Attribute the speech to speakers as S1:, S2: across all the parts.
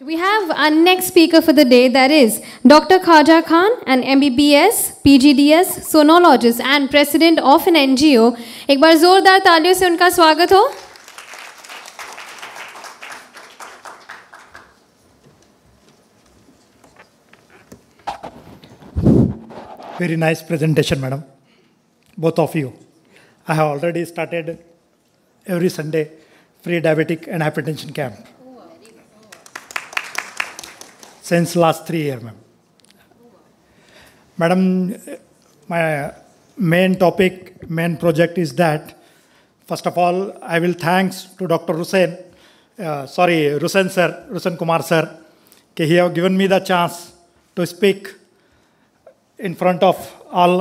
S1: We have our next speaker for the day, that is Dr. Khaja Khan, an MBBS, PGDS, sonologist and president of an NGO. एक बार जोरदार तालियों से उनका स्वागत हो Very nice presentation, madam. Both of you. I have already started every Sunday free diabetic and hypertension camp. since last three year, ma'am. Madam, my main topic, main project is that, first of all, I will thanks to Dr. Hussain, uh, sorry, Hussain sir, Hussain Kumar sir, that he have given me the chance to speak in front of all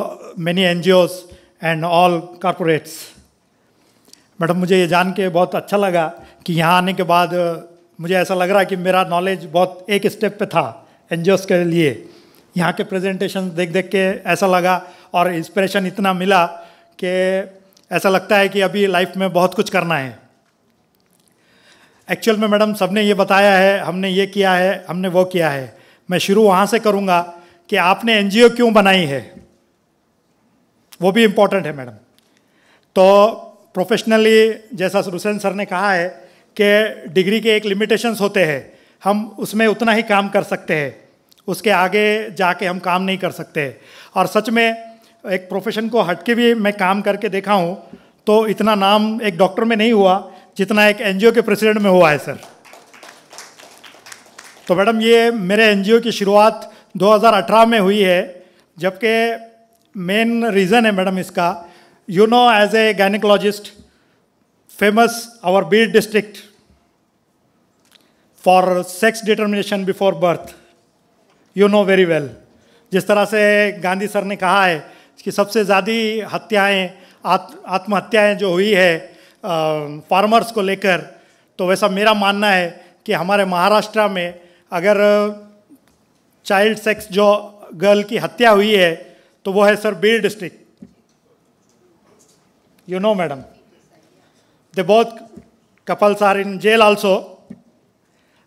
S1: many NGOs and all corporates madam मुझे ये जान के बहुत अच्छा लगा कि यहाँ आने के बाद मुझे ऐसा लग रहा है कि मेरा नॉलेज बहुत एक स्टेप पे था एन के लिए यहाँ के प्रेजेंटेशन देख देख के ऐसा लगा और इंस्पिरेशन इतना मिला कि ऐसा लगता है कि अभी लाइफ में बहुत कुछ करना है एक्चुअल में मैडम सबने ये बताया है हमने ये किया है हमने वो किया है मैं शुरू वहाँ से करूँगा कि आपने एन क्यों बनाई है वो भी इम्पोर्टेंट है मैडम तो प्रोफेशनली जैसा रुसैन सर ने कहा है के डिग्री के एक लिमिटेशंस होते हैं हम उसमें उतना ही काम कर सकते हैं उसके आगे जाके हम काम नहीं कर सकते और सच में एक प्रोफेशन को हटके भी मैं काम करके देखा हूँ तो इतना नाम एक डॉक्टर में नहीं हुआ जितना एक एनजीओ के प्रेसिडेंट में हुआ है सर तो मैडम ये मेरे एनजीओ की शुरुआत 2018 में हुई है जबकि मेन रीज़न है मैडम इसका you know as a gynaecologist famous our Beed district for sex determination before birth you know very well जिस तरह से गांधी सर ने कहा है कि सबसे ज़्यादा हत्याएं आत, आत्महत्याएं जो हुई है फार्मर्स को लेकर तो वैसा मेरा मानना है कि हमारे महाराष्ट्र में अगर चाइल्ड सेक्स जो गर्ल की हत्या हुई है तो वो है sir Beed district you know madam they both couples are in jail also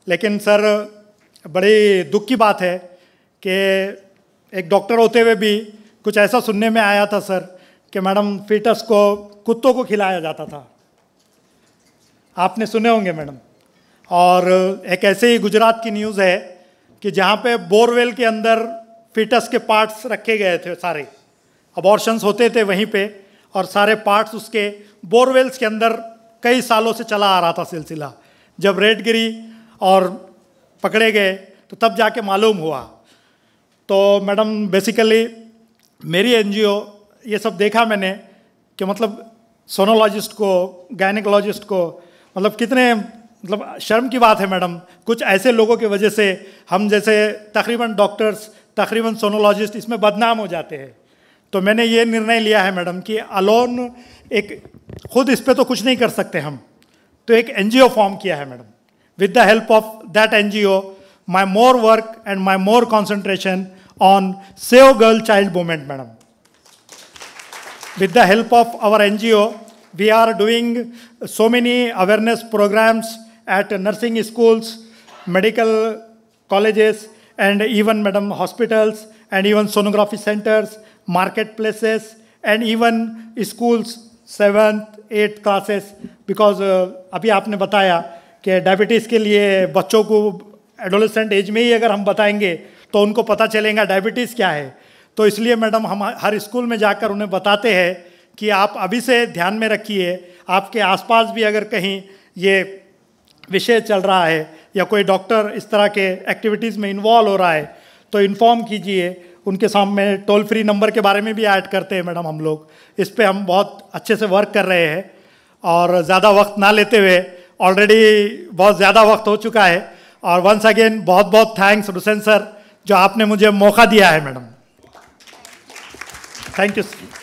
S1: लेकिन सर बड़ी दुख की बात है कि एक डॉक्टर होते हुए भी कुछ ऐसा सुनने में आया था सर कि मैडम फीटस को कुत्तों को खिलाया जाता था आपने सुने होंगे मैडम और एक ऐसे ही गुजरात की न्यूज़ है कि जहाँ पे बोरवेल के अंदर फीटस के पार्ट्स रखे गए थे सारे अबॉर्शंस होते थे वहीं पे और सारे पार्ट्स उसके बोरवेल्स के अंदर कई सालों से चला आ रहा था सिलसिला जब रेड गिरी और पकड़े गए तो तब जाके मालूम हुआ तो मैडम बेसिकली मेरी एनजीओ ये सब देखा मैंने कि मतलब सोनोलॉजिस्ट को गायनिकोलॉजिस्ट को मतलब कितने मतलब शर्म की बात है मैडम कुछ ऐसे लोगों की वजह से हम जैसे तकरीबन डॉक्टर्स तकरीबन सोनोलॉजिस्ट इसमें बदनाम हो जाते हैं तो मैंने ये निर्णय लिया है मैडम कि अलोन एक खुद इस पर तो कुछ नहीं कर सकते हम तो एक एनजीओ फॉर्म किया है madam with the help of that NGO, my more work and my more concentration on Save Girl Child Movement, madam. With the help of our NGO, we are doing so many awareness programs at nursing schools, medical colleges, and even, madam, hospitals, and even sonography centers, marketplaces, and even schools, seventh, eighth classes, because uh, अभी आपने बताया कि diabetes के लिए बच्चों को adolescent as में ही अगर हम बताएंगे तो उनको पता चलेगा डायबिटीज़ क्या है तो इसलिए मैडम हम हर स्कूल में जाकर उन्हें बताते हैं कि आप अभी से ध्यान में रखिए आपके आसपास भी अगर कहीं ये विषय चल रहा है या कोई डॉक्टर इस तरह के एक्टिविटीज़ में इन्वॉल्व हो रहा है तो इन्फॉर्म कीजिए उनके सामने टोल फ्री नंबर के बारे में भी ऐड करते हैं मैडम हम लोग इस पर हम बहुत अच्छे से वर्क कर रहे हैं और ज़्यादा वक्त ना लेते हुए ऑलरेडी बहुत ज़्यादा वक्त हो चुका है और वंस अगेन बहुत बहुत थैंक्स रुसेन सर जो आपने मुझे मौका दिया है मैडम थैंक यू